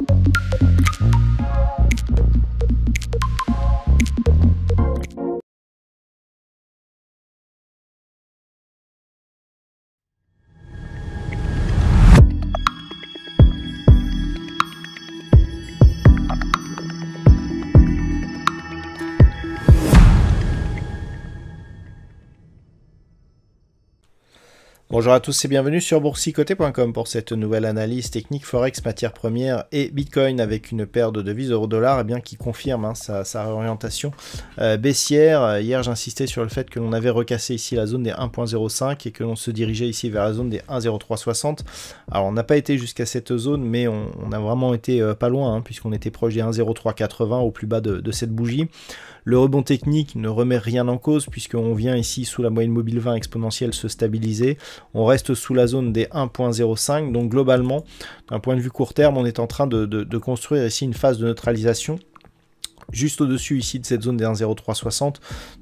you Bonjour à tous et bienvenue sur boursicoté.com pour cette nouvelle analyse technique forex, matières premières et bitcoin avec une paire de devises euro-dollar eh qui confirme hein, sa, réorientation euh, baissière. Hier, j'insistais sur le fait que l'on avait recassé ici la zone des 1.05 et que l'on se dirigeait ici vers la zone des 1.0360. Alors, on n'a pas été jusqu'à cette zone, mais on, a vraiment été euh, pas loin hein, puisqu'on était proche des 1.0380 au plus bas de, de cette bougie. Le rebond technique ne remet rien en cause puisqu'on vient ici sous la moyenne mobile 20 exponentielle se stabiliser on reste sous la zone des 1.05. Donc globalement, d'un point de vue court terme, on est en train de, construire ici une phase de neutralisation juste au-dessus ici de cette zone des 1,0360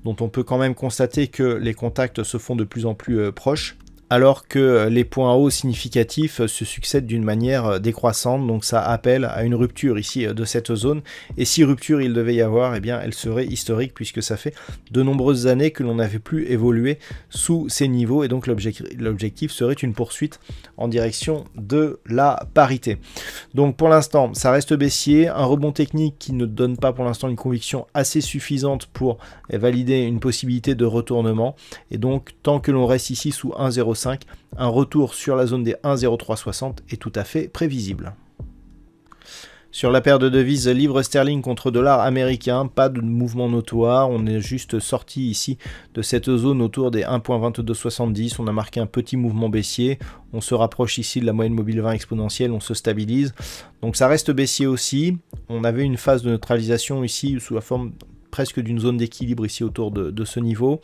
dont on peut quand même constater que les contacts se font de plus en plus euh, proches alors que les points hauts significatifs se succèdent d'une manière euh, décroissante, donc ça appelle à une rupture ici euh, de cette zone, et si rupture il devait y avoir, et eh bien elle serait historique puisque ça fait de nombreuses années que l'on n'avait plus évolué sous ces niveaux, et donc l'objectif serait une poursuite en direction de la parité. Donc pour l'instant, ça reste baissier, un rebond technique qui ne donne pas pour l'instant une conviction assez suffisante pour valider une possibilité de retournement, et donc tant que l'on reste ici sous 1,05, un retour sur la zone des 1,0360 est tout à fait prévisible. Sur la paire de devises livre sterling contre dollar américain, pas de mouvement notoire, on est juste sorti ici de cette zone autour des 1.2270, on a marqué un petit mouvement baissier, on se rapproche ici de la moyenne mobile 20 exponentielle, on se stabilise. Donc ça reste baissier aussi, on avait une phase de neutralisation ici sous la forme presque d'une zone d'équilibre ici autour de ce niveau.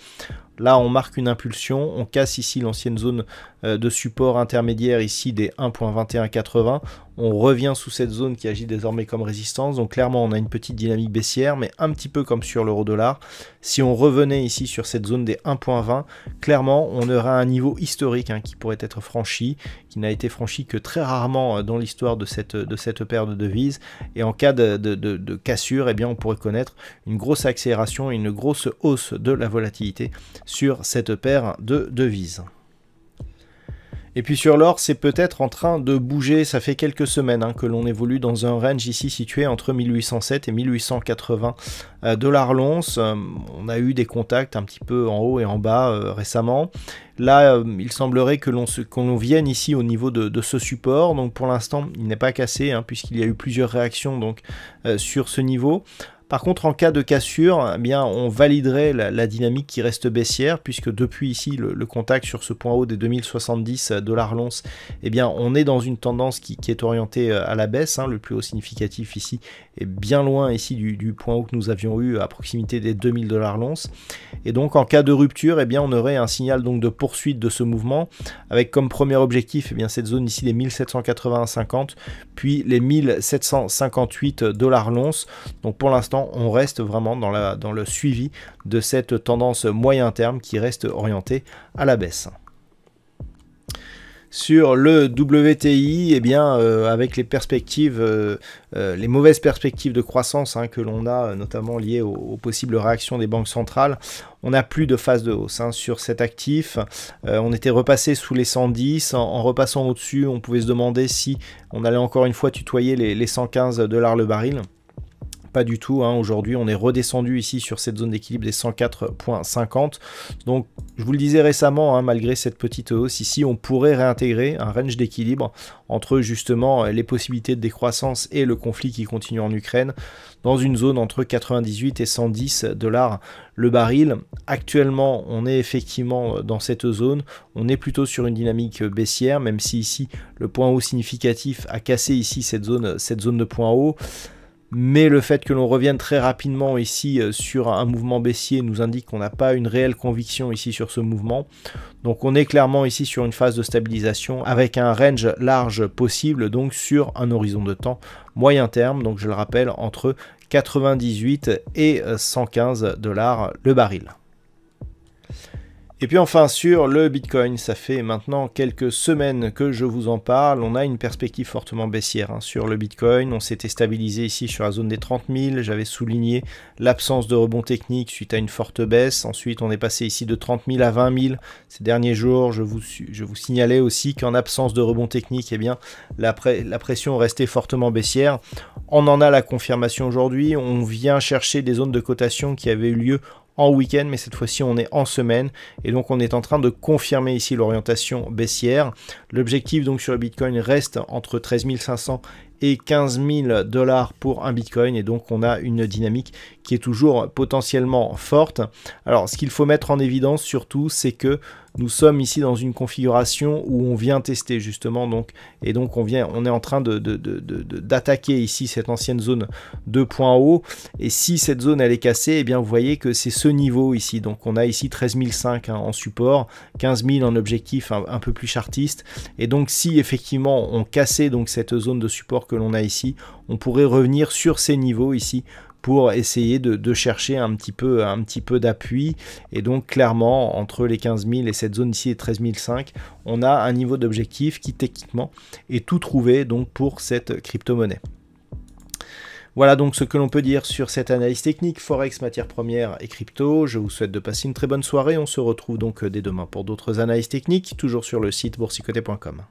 Là, on marque une impulsion, on casse ici l'ancienne zone euh, de support intermédiaire ici des 1.2180. On revient sous cette zone qui agit désormais comme résistance. Donc clairement, on a une petite dynamique baissière, mais un petit peu comme sur l'euro dollar. Si on revenait ici sur cette zone des 1.20, clairement, on aura un niveau historique hein, qui pourrait être franchi, qui n'a été franchi que très rarement euh, dans l'histoire de cette, de cette paire de devises. Et en cas de, cassure, eh bien, on pourrait connaître une grosse accélération et une grosse hausse de la volatilité sur cette paire de devises. Et puis sur l'or, c'est peut-être en train de bouger. Ça fait quelques semaines hein, que l'on évolue dans un range ici situé entre 1807 et 1880 euh, dollars l'once. Euh, on a eu des contacts un petit peu en haut et en bas euh, récemment. Là, il semblerait que l'on qu'on vienne ici au niveau de, ce support. Donc pour l'instant, il n'est pas cassé hein, puisqu'il y a eu plusieurs réactions donc, sur ce niveau. Par contre, en cas de cassure, eh bien, on validerait la, dynamique qui reste baissière, puisque depuis ici, le, contact sur ce point haut des 2070 euh, dollars l'once, eh bien, on est dans une tendance qui, est orientée euh, à la baisse. Hein. le plus haut significatif ici est bien loin ici du, point haut que nous avions eu à proximité des 2000 dollars l'once. Et donc, en cas de rupture, eh bien, on aurait un signal donc de poursuite de ce mouvement, avec comme premier objectif, eh bien, cette zone ici, les 50 puis les 1758 euh, dollars l'once. Donc, pour l'instant, on reste vraiment dans, la, dans le suivi de cette tendance moyen terme qui reste orientée à la baisse sur le WTI, eh bien, euh, avec les perspectives, euh, euh, les mauvaises perspectives de croissance hein, que l'on a, notamment liées aux, possibles réactions des banques centrales, on n'a plus de phase de hausse hein, sur cet actif. on était repassé sous les 110. En, repassant au-dessus, on pouvait se demander si on allait encore une fois tutoyer les, les 115 dollars le baril du tout. Hein. Aujourd'hui, on est redescendu ici sur cette zone d'équilibre des 104.50. Donc, je vous le disais récemment, hein, malgré cette petite hausse ici, on pourrait réintégrer un range d'équilibre entre justement les possibilités de décroissance et le conflit qui continue en Ukraine dans une zone entre 98 et 110 dollars le baril. Actuellement, on est effectivement dans cette zone. On est plutôt sur une dynamique baissière, même si ici le point haut significatif a cassé ici cette zone, cette zone de point haut mais le fait que l'on revienne très rapidement ici euh, sur un mouvement baissier nous indique qu'on n'a pas une réelle conviction ici sur ce mouvement. Donc on est clairement ici sur une phase de stabilisation avec un range large possible donc sur un horizon de temps moyen terme, donc je le rappelle entre 98 et 115 dollars le baril. Et puis enfin sur le Bitcoin, ça fait maintenant quelques semaines que je vous en parle, on a une perspective fortement baissière hein, sur le Bitcoin, on s'était stabilisé ici sur la zone des 30 000, j'avais souligné l'absence de rebond technique suite à une forte baisse, ensuite on est passé ici de 30 000 à 20 000 ces derniers jours, je vous, je vous signalais aussi qu'en absence de rebond technique, eh bien, la, la pression restait fortement baissière, on en a la confirmation aujourd'hui, on vient chercher des zones de cotation qui avaient eu lieu en week-end, mais cette fois-ci on est en semaine, et donc on est en train de confirmer ici l'orientation baissière. L'objectif donc sur le Bitcoin reste entre 13 500 et 15 000 dollars pour un Bitcoin et donc on a une dynamique qui est toujours potentiellement forte. Alors ce qu'il faut mettre en évidence surtout c'est que nous sommes ici dans une configuration où on vient tester justement donc et donc on vient on est en train de d'attaquer ici cette ancienne zone de point haut et si cette zone elle est cassée et eh bien vous voyez que c'est ce niveau ici donc on a ici 13 500 en support 15 000 en objectif un peu plus chartiste et donc si effectivement on cassait donc cette zone de support que l'on a ici, on pourrait revenir sur ces niveaux ici pour essayer de, chercher un petit peu, un petit peu d'appui. Et donc clairement, entre les 15 000 et cette zone ici, et 13 500, on a un niveau d'objectif qui techniquement est tout trouvé donc pour cette crypto-monnaie. Voilà donc ce que l'on peut dire sur cette analyse technique Forex, matières premières et crypto. Je vous souhaite de passer une très bonne soirée. On se retrouve donc dès demain pour d'autres analyses techniques, toujours sur le site boursicoté.com.